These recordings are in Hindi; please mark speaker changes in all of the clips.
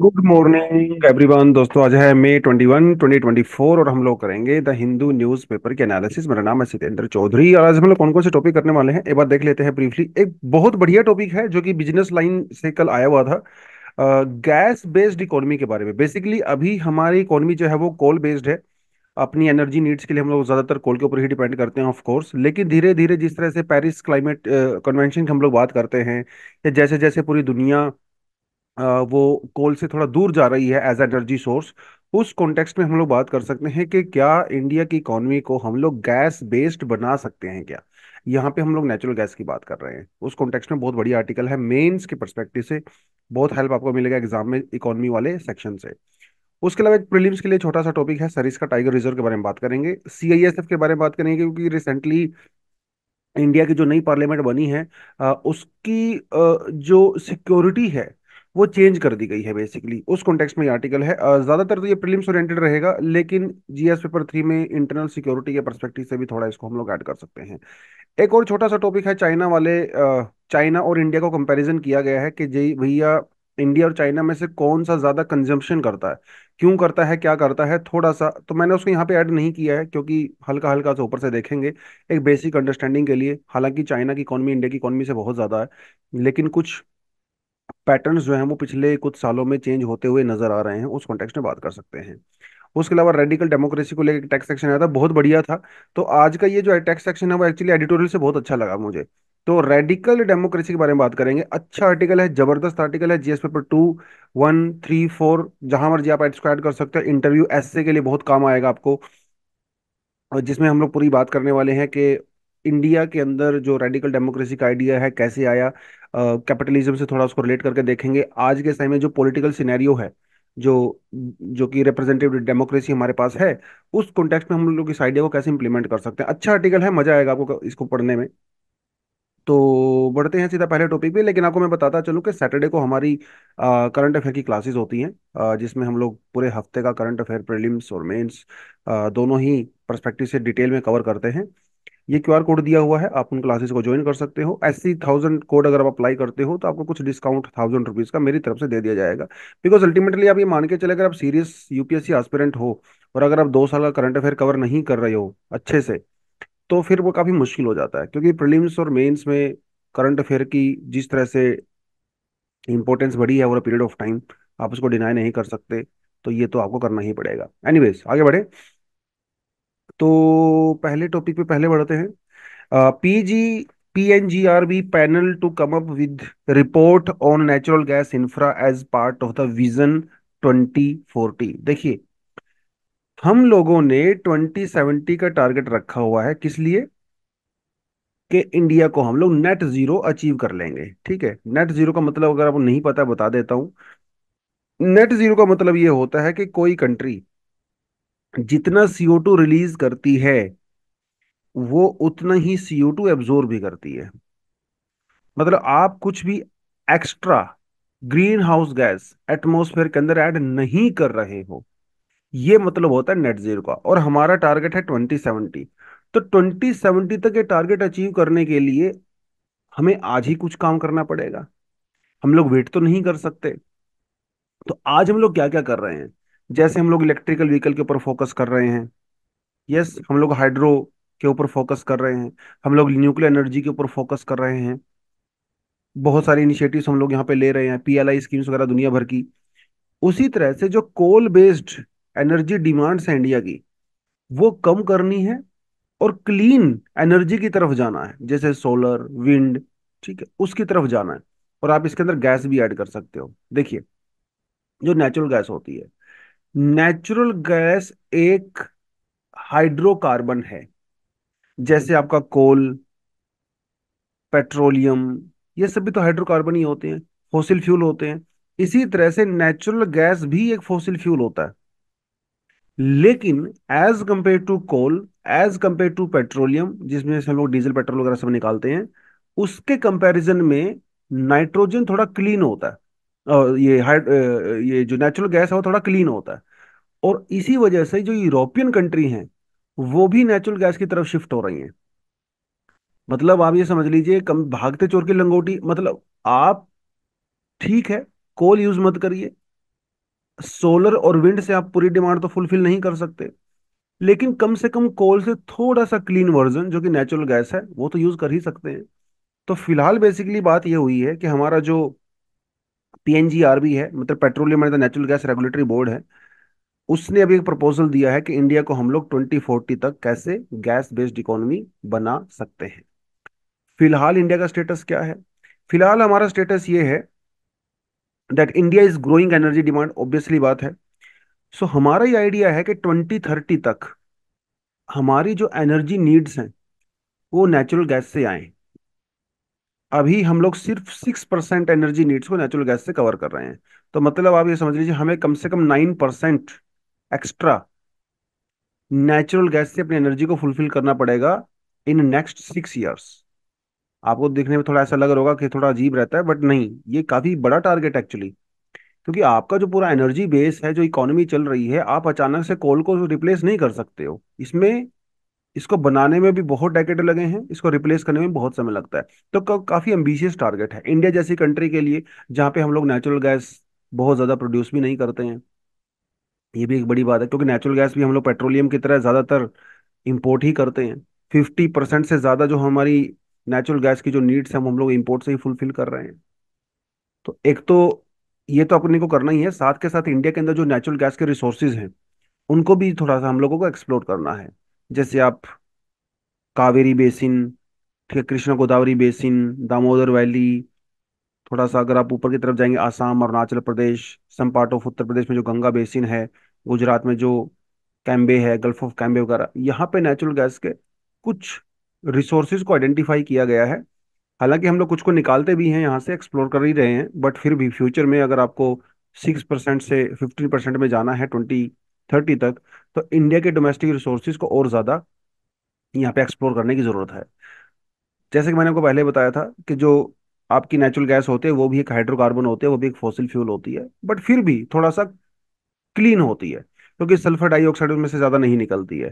Speaker 1: गुड मॉर्निंग एवरीवन दोस्तों आज है मई 21 2024 और हम लोग करेंगे द हिंदू न्यूज पेपर के एनालिसिस मेरा नाम है सितेंद्र चौधरी और आज हम लोग कौन कौन से टॉपिक करने वाले हैं एक बार देख लेते हैं ब्रीफली एक बहुत बढ़िया टॉपिक है जो कि बिजनेस लाइन से कल आया हुआ था गैस बेस्ड इकोनॉमी के बारे में बेसिकली अभी हमारी इकोनॉमी जो है वो कोल बेस्ड है अपनी एनर्जी नीड्स के लिए हम लोग ज़्यादातर कोल के ऊपर ही डिपेंड करते हैं ऑफ कोर्स लेकिन धीरे धीरे जिस तरह से पेरिस क्लाइमेट कन्वेंशन की हम लोग बात करते हैं या जैसे जैसे पूरी दुनिया वो कोल से थोड़ा दूर जा रही है एज एनर्जी सोर्स उस कॉन्टेक्स्ट में हम लोग बात कर सकते हैं कि क्या इंडिया की इकोनॉमी को हम लोग गैस बेस्ड बना सकते हैं क्या यहाँ पे हम लोग नेचुरल गैस की बात कर रहे हैं उस कॉन्टेक्स्ट में बहुत बढ़िया आर्टिकल है मेन्स के परस्पेक्टिव से बहुत हेल्प आपको मिलेगा एग्जाम में इकोनॉमी वाले सेक्शन से उसके अलावा एक प्रीलिम्स के लिए छोटा सा टॉपिक है सरिस का टाइगर रिजर्व के बारे में बात करेंगे सीआईएसएफ के बारे में बात करेंगे क्योंकि रिसेंटली इंडिया की जो नई पार्लियामेंट बनी है उसकी जो सिक्योरिटी है वो चेंज कर दी गई है बेसिकली उस कॉन्टेक्स्ट में ये आर्टिकल है ज़्यादातर तो ये प्रीलिम्स ओरिएंटेड रहेगा लेकिन जीएस पेपर थ्री में इंटरनल सिक्योरिटी के परस्पेक्टिव से भी थोड़ा इसको हम लोग ऐड कर सकते हैं एक और छोटा सा टॉपिक है चाइना वाले चाइना और इंडिया को कंपेरिजन किया गया है कि जी भैया इंडिया और चाइना में से कौन सा ज़्यादा कंजम्पशन करता है क्यों करता है क्या करता है थोड़ा सा तो मैंने उसको यहाँ पे ऐड नहीं किया है क्योंकि हल्का हल्का से ऊपर से देखेंगे एक बेसिक अंडरस्टैंडिंग के लिए हालांकि चाइना की इकोनॉमी इंडिया की इकोनॉमी से बहुत ज़्यादा है लेकिन कुछ पैटर्न जो है वो पिछले कुछ सालों में चेंज होते हुए नजर आ रहे हैं उस कॉन्टेक्स में बात कर सकते हैं उसके अलावा रेडिकल डेमोक्रेसी को लेकर टैक्स सेक्शन आया था बहुत बढ़िया था तो आज का ये जो टैक्स सेक्शन है वो एक्चुअली एडिटोरियल से बहुत अच्छा लगा मुझे तो रेडिकल डेमोक्रेसी के बारे में बात करेंगे अच्छा आर्टिकल है जबरदस्त आर्टिकल है GS paper two one three four जहां मर्जी आप इसको ऐड कर सकते हो इंटरव्यू एसए के लिए बहुत काम आएगा आपको जिसमें हम लोग पूरी बात करने वाले हैं कि इंडिया के अंदर जो रेडिकल डेमोक्रेसी का आइडिया है कैसे आया कैपिटलिज्म से थोड़ा उसको रिलेट करके देखेंगे आज के समय में जो पॉलिटिकल सिनेरियो है जो जो कि रिप्रेजेंटेटिव डेमोक्रेसी हमारे पास है उस कॉन्टेक्स में हम लोग इस आइडिया को कैसे इंप्लीमेंट कर सकते हैं अच्छा आर्टिकल है मजा आएगा आपको इसको पढ़ने में तो बढ़ते हैं सीधा पहले टॉपिक पे लेकिन आपको मैं बताता चलूँ कि सैटरडे को हमारी करंट अफेयर की क्लासेस होती हैं जिसमें हम लोग पूरे हफ्ते का करंट अफेयर प्रीलिम्स और मेंस दोनों ही पर्सपेक्टिव से डिटेल में कवर करते हैं ये आर कोड दिया हुआ है आप उन क्लासेस को ज्वाइन कर सकते हो अस्सी थाउजेंड कोड अगर आप अप्लाई करते हो तो आपको कुछ डिस्काउंट थाउजेंड रुपीज़ का मेरी तरफ से दे दिया जाएगा बिकॉज अल्टीमेटली आप ये मान के चले अगर आप सीरियस यूपीएससी एस्पिरेंट हो और अगर आप दो साल का करंट अफेयर कवर नहीं कर रहे हो अच्छे से तो फिर वो काफ़ी मुश्किल हो जाता है क्योंकि प्रिलिम्स और मेन्स में करंट अफेयर की जिस तरह से इंपॉर्टेंस बढ़ी है ओवर पीरियड ऑफ टाइम आप उसको डिनाई नहीं कर सकते तो ये तो आपको करना ही पड़ेगा एनीवेज आगे बढ़े तो पहले टॉपिक पे पहले बढ़ते हैं PG PNGRB panel to come up with report on natural gas infra as part of the vision 2040 देखिए हम लोगों ने 2070 का टारगेट रखा हुआ है किस लिए कि इंडिया को हम लोग नेट जीरो अचीव कर लेंगे ठीक है नेट जीरो का मतलब अगर आपको नहीं पता बता देता हूं नेट जीरो का मतलब ये होता है कि कोई कंट्री जितना सीओ टू रिलीज करती है वो उतना ही सीओ टू एब्जोर्व भी करती है मतलब आप कुछ भी extra green house gas atmosphere के अंदर ऐड नहीं कर रहे हो ये मतलब होता है नेट जीरो का और हमारा टारगेट है ट्वेंटी सेवेंटी तो ट्वेंटी सेवेंटी तक ये टारगेट अचीव करने के लिए हमें आज ही कुछ काम करना पड़ेगा हम लोग वेट तो नहीं कर सकते तो आज हम लोग क्या क्या कर रहे हैं जैसे हम लोग इलेक्ट्रिकल व्हीकल के ऊपर फोकस कर रहे हैं यस हम लोग हाइड्रो के ऊपर फोकस कर रहे हैं हम लोग न्यूक्लियर एनर्जी के ऊपर फोकस कर रहे हैं बहुत सारे इनिशिएटिव्स हम लोग यहाँ पे ले रहे हैं पीएलआई स्कीम्स वगैरह दुनिया भर की उसी तरह से जो कोल बेस्ड एनर्जी डिमांड्स है इंडिया की वो कम करनी है और क्लीन एनर्जी की तरफ जाना है जैसे सोलर विंड ठीक है उसकी तरफ जाना है और आप इसके अंदर गैस भी ऐड कर सकते हो देखिए जो नेचुरल गैस होती है नेचुरल गैस एक हाइड्रोकार्बन है जैसे आपका कोल पेट्रोलियम ये सभी तो हाइड्रोकार्बन ही होते हैं फोसिल फ्यूल होते हैं इसी तरह से नेचुरल गैस भी एक फोसिल फ्यूल होता है लेकिन as compare to coal as compare to petroleum जिसमें से हम लोग डीजल पेट्रोल वगैरह सब निकालते हैं उसके कंपैरिजन में नाइट्रोजन थोड़ा क्लीन होता है ये हाइड ये जो नेचुरल गैस है वो थोड़ा क्लीन होता है और इसी वजह से जो यूरोपियन कंट्री हैं वो भी नेचुरल गैस की तरफ शिफ्ट हो रही हैं मतलब आप ये समझ लीजिए कम भागते चोर की लंगोटी मतलब आप ठीक है कोल यूज मत करिए सोलर और विंड से आप पूरी डिमांड तो फुलफिल नहीं कर सकते लेकिन कम से कम कोल से थोड़ा सा क्लीन वर्जन जो कि नेचुरल गैस है वो तो यूज कर ही सकते हैं तो फिलहाल बेसिकली बात यह हुई है कि हमारा जो पीएनजीआरबी है मतलब petroleum and natural gas regulatory board है उसने अभी एक प्रपोजल दिया है कि इंडिया को हम लोग 2040 तक कैसे गैस बेस्ड इकोनॉमी बना सकते हैं फिलहाल इंडिया का स्टेटस क्या है फिलहाल हमारा स्टेटस ये है that India is growing energy demand obviously बात है सो so, हमारा ये आइडिया है कि 2030 तक हमारी जो एनर्जी नीड्स हैं वो नेचुरल गैस से आए अभी हम लोग सिर्फ सिक्स परसेंट एनर्जी नीड्स को नेचुरल गैस से कवर कर रहे हैं तो मतलब आप ये समझ लीजिए हमें कम से कम nine percent extra natural gas से अपनी एनर्जी को फुलफिल करना पड़ेगा इन नेक्स्ट सिक्स ईयर्स आपको देखने में थोड़ा ऐसा लग रहा होगा कि थोड़ा अजीब रहता है बट नहीं ये काफ़ी बड़ा टारगेट एक्चुअली क्योंकि आपका जो पूरा एनर्जी बेस है जो इकोनॉमी चल रही है आप अचानक से कोल को रिप्लेस नहीं कर सकते हो इसमें इसको बनाने में भी बहुत डेकेट लगे हैं इसको रिप्लेस करने में बहुत समय लगता है तो का, काफ़ी एम्बिशियस टारगेट है इंडिया जैसी कंट्री के लिए जहाँ पे हम लोग नेचुरल गैस बहुत ज़्यादा प्रोड्यूस भी नहीं करते हैं ये भी एक बड़ी बात है क्योंकि नेचुरल गैस भी हम लोग पेट्रोलियम की तरह ज़्यादातर इम्पोर्ट ही करते हैं फिफ्टी परसेंट से ज़्यादा जो हमारी नेचुरल गैस की जो नीड्स हैं हम लोग इम्पोर्ट से ही फुलफिल कर रहे हैं तो एक तो ये तो अपने को करना ही है साथ के साथ इंडिया के अंदर जो नेचुरल गैस के रिसोर्सेज हैं उनको भी थोड़ा सा हम लोगों को एक्सप्लोर करना है जैसे आप कावेरी बेसिन ठीक है कृष्णा गोदावरी बेसिन दामोदर वैली थोड़ा सा अगर आप ऊपर की तरफ जाएंगे Assam Arunachal Pradesh some part of Uttar Pradesh में जो गंगा बेसिन है गुजरात में जो कैम्बे है गल्फ ऑफ कैम्बे वगैरह यहाँ पे नेचुरल गैस के कुछ रिसोर्सेज को आइडेंटिफाई किया गया है हालांकि हम लोग कुछ को निकालते भी हैं यहाँ से एक्सप्लोर कर ही रहे हैं बट फिर भी फ्यूचर में अगर आपको सिक्स परसेंट से फिफ्टीन परसेंट में जाना है ट्वेंटी थर्टी तक तो इंडिया के डोमेस्टिक रिसोर्सिस को और ज़्यादा यहाँ पे एक्सप्लोर करने की ज़रूरत है जैसे कि मैंने आपको पहले बताया था कि जो आपकी नेचुरल गैस होते हैं वो भी एक हाइड्रोकार्बन होते हैं वो भी एक फॉसिल फ्यूल होती है बट फिर भी थोड़ा सा क्लीन होती है क्योंकि सल्फर डाइऑक्साइड उसमें से ज़्यादा नहीं निकलती है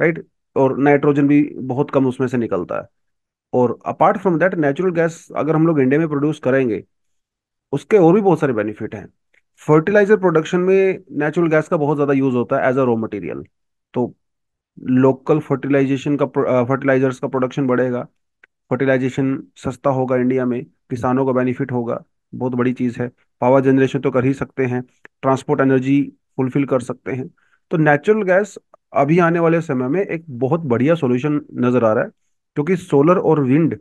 Speaker 1: राइट और नाइट्रोजन भी बहुत कम उसमें से निकलता है और apart from that natural gas अगर हम लोग इंडिया में प्रोड्यूस करेंगे उसके और भी बहुत सारे बेनिफिट हैं फर्टिलाइजर प्रोडक्शन में नेचुरल गैस का बहुत ज्यादा यूज होता है एज तो अ रॉ मटेरियल तो लोकल फर्टिलाइजेशन का फर्टिलाइजर्स का प्रोडक्शन बढ़ेगा फर्टिलाइजेशन सस्ता होगा इंडिया में किसानों का बेनिफिट होगा बहुत बड़ी चीज़ है पावर जनरेशन तो कर ही सकते हैं ट्रांसपोर्ट एनर्जी फुलफिल कर सकते हैं तो नेचुरल गैस अभी आने वाले समय में एक बहुत बढ़िया सोल्यूशन नज़र आ रहा है क्योंकि सोलर और विंड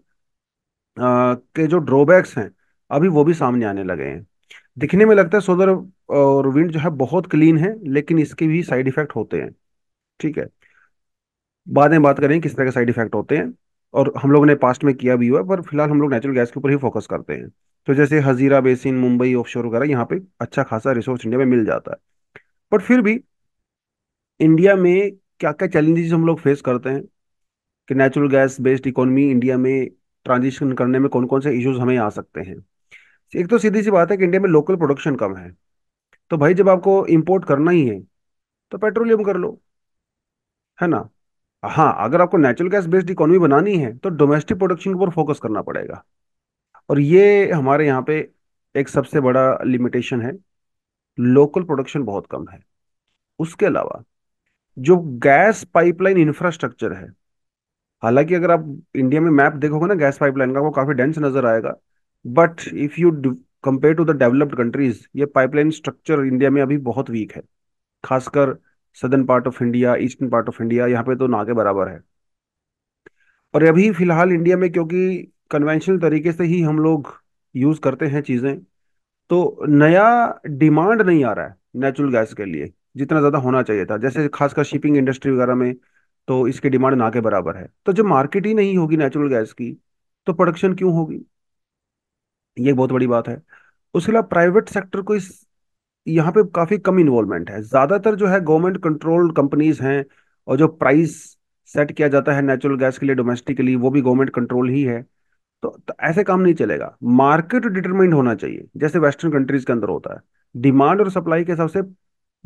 Speaker 1: आ, के जो ड्रॉबैक्स हैं अभी वो भी सामने आने लगे हैं दिखने में लगता है सोलर और विंड जो है बहुत क्लीन है लेकिन इसके भी साइड इफेक्ट होते हैं ठीक है बाद में बात करें किस तरह के साइड इफेक्ट होते हैं और हम लोग ने पास्ट में किया भी हुआ पर फिलहाल हम लोग नेचुरल गैस के ऊपर ही फोकस करते हैं तो जैसे हजीरा बेसिन मुंबई ऑफशोर वगैरह यहाँ पे अच्छा खासा रिसोर्स इंडिया में मिल जाता है बट फिर भी इंडिया में क्या क्या चैलेंजेस हम लोग फेस करते हैं कि natural gas based economy India में ट्रांजिशन करने में कौन कौन से इश्यूज हमें आ सकते हैं एक तो सीधी सी बात है कि इंडिया में लोकल प्रोडक्शन कम है तो भाई जब आपको इम्पोर्ट करना ही है तो पेट्रोलियम कर लो है ना हाँ अगर आपको नेचुरल गैस बेस्ड इकोनॉमी बनानी है तो डोमेस्टिक प्रोडक्शन पर फोकस करना पड़ेगा और ये हमारे यहाँ पे एक सबसे बड़ा लिमिटेशन है लोकल प्रोडक्शन बहुत कम है उसके अलावा जो गैस पाइपलाइन इंफ्रास्ट्रक्चर है हालांकि अगर आप इंडिया में मैप देखोगे ना गैस पाइपलाइन का वो काफ़ी डेंस नज़र आएगा but if you compare to the developed countries ये पाइपलाइन स्ट्रक्चर इंडिया में अभी बहुत वीक है खासकर southern part of India eastern part of India यहाँ पे तो ना के बराबर है और अभी फिलहाल इंडिया में क्योंकि कन्वेंशनल तरीके से ही हम लोग यूज करते हैं चीजें तो नया डिमांड नहीं आ रहा है नेचुरल गैस के लिए जितना ज्यादा होना चाहिए था जैसे खासकर शिपिंग इंडस्ट्री वगैरह में तो इसकी डिमांड ना के बराबर है तो जब मार्केट ही नहीं होगी नेचुरल गैस की तो प्रोडक्शन क्यों होगी ये बहुत बड़ी बात है उसके अलावा प्राइवेट सेक्टर को इस यहाँ पे काफ़ी कम इन्वॉल्वमेंट है ज़्यादातर जो है गवर्नमेंट कंट्रोल्ड कंपनीज हैं और जो प्राइस सेट किया जाता है नेचुरल गैस के लिए डोमेस्टिकली वो भी गवर्नमेंट कंट्रोल ही है तो, तो ऐसे काम नहीं चलेगा मार्केट डिटरमाइंड होना चाहिए जैसे वेस्टर्न कंट्रीज के अंदर होता है डिमांड और सप्लाई के हिसाब से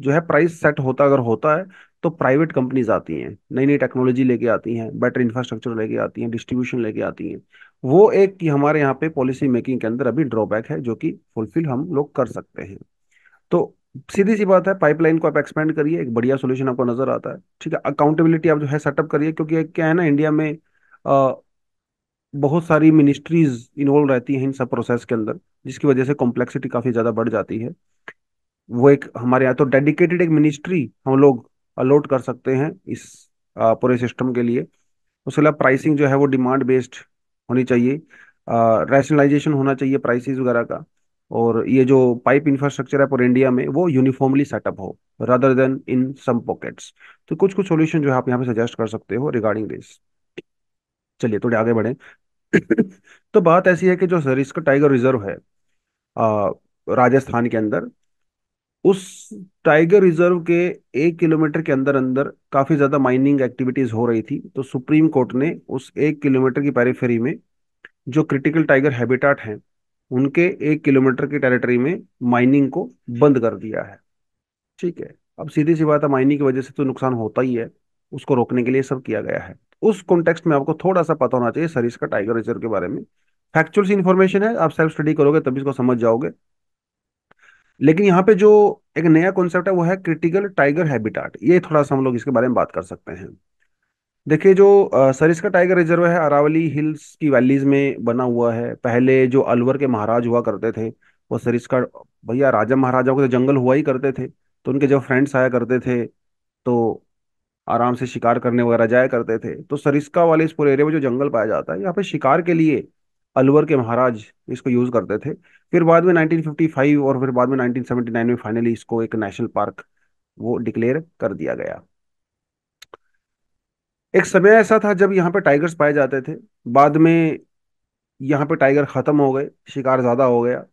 Speaker 1: जो है प्राइस सेट होता अगर होता है तो प्राइवेट कंपनीज आती हैं नई नई टेक्नोलॉजी लेके आती हैं बेटर इंफ्रास्ट्रक्चर लेके आती हैं डिस्ट्रीब्यूशन लेके आती हैं वो एक हमारे यहाँ पे पॉलिसी मेकिंग के अंदर अभी ड्रॉबैक है जो कि फुलफिल हम लोग कर सकते हैं तो सीधी सी बात है पाइपलाइन को आप एक्सपेंड करिए एक बढ़िया सोल्यूशन आपको नजर आता है ठीक है अकाउंटेबिलिटी आप जो है सेटअप करिए क्योंकि क्या है ना इंडिया में आ, बहुत सारी मिनिस्ट्रीज इन्वॉल्व रहती हैं इन सब प्रोसेस के अंदर जिसकी वजह से कॉम्प्लेक्सिटी काफी ज्यादा बढ़ जाती है वो एक हमारे यहाँ तो डेडिकेटेड एक मिनिस्ट्री हम लोग अलॉट कर सकते हैं इस पूरे सिस्टम के लिए उसके अलावा प्राइसिंग जो है वो डिमांड बेस्ड होनी चाहिए रैशनलाइजेशन होना चाहिए प्राइसेस वगैरह का और ये जो पाइप इंफ्रास्ट्रक्चर है पूरे इंडिया में वो यूनिफॉर्मली सेटअप हो rather than in some pockets तो कुछ कुछ सॉल्यूशन जो है आप यहाँ पे सजेस्ट कर सकते हो रिगार्डिंग दिस चलिए थोड़े आगे बढ़े तो बात ऐसी है कि जो सरिस्क टाइगर रिजर्व है आ, राजस्थान के अंदर उस टाइगर रिजर्व के एक किलोमीटर के अंदर अंदर काफी ज्यादा माइनिंग एक्टिविटीज हो रही थी तो सुप्रीम कोर्ट ने उस एक किलोमीटर की पैरिफेरी में जो क्रिटिकल टाइगर हैबिटाट हैं उनके एक किलोमीटर की टेरिटरी में माइनिंग को बंद कर दिया है ठीक है अब सीधी सी बात है माइनिंग की वजह से तो नुकसान होता ही है उसको रोकने के लिए सब किया गया है उस कॉन्टेक्स्ट में आपको थोड़ा सा पता होना चाहिए सरिस का टाइगर रिजर्व के बारे में फैक्चुअल सी इन्फॉर्मेशन है आप सेल्फ स्टडी करोगे तभी इसको समझ जाओगे लेकिन यहाँ पे जो एक नया कॉन्सेप्ट है वो है क्रिटिकल टाइगर हैबिटाट ये थोड़ा सा हम लोग इसके बारे में बात कर सकते हैं देखिए जो सरिस्का टाइगर रिजर्व है अरावली हिल्स की वैलीज में बना हुआ है पहले जो अलवर के महाराज हुआ करते थे वो सरिस्का भैया राजा महाराजाओं के तो जंगल हुआ ही करते थे तो उनके जब फ्रेंड्स आया करते थे तो आराम से शिकार करने वगैरह जाया करते थे तो सरिस्का वाले इस पूरे एरिया में जो जंगल पाया जाता है यहाँ पे शिकार के लिए अलवर के महाराज इसको यूज करते थे फिर बाद में 1955 और फिर बाद में 1979 में फाइनली इसको एक नेशनल पार्क वो डिक्लेयर कर दिया गया एक समय ऐसा था जब यहाँ पे टाइगर्स पाए जाते थे बाद में यहाँ पे टाइगर खत्म हो गए शिकार ज्यादा हो गया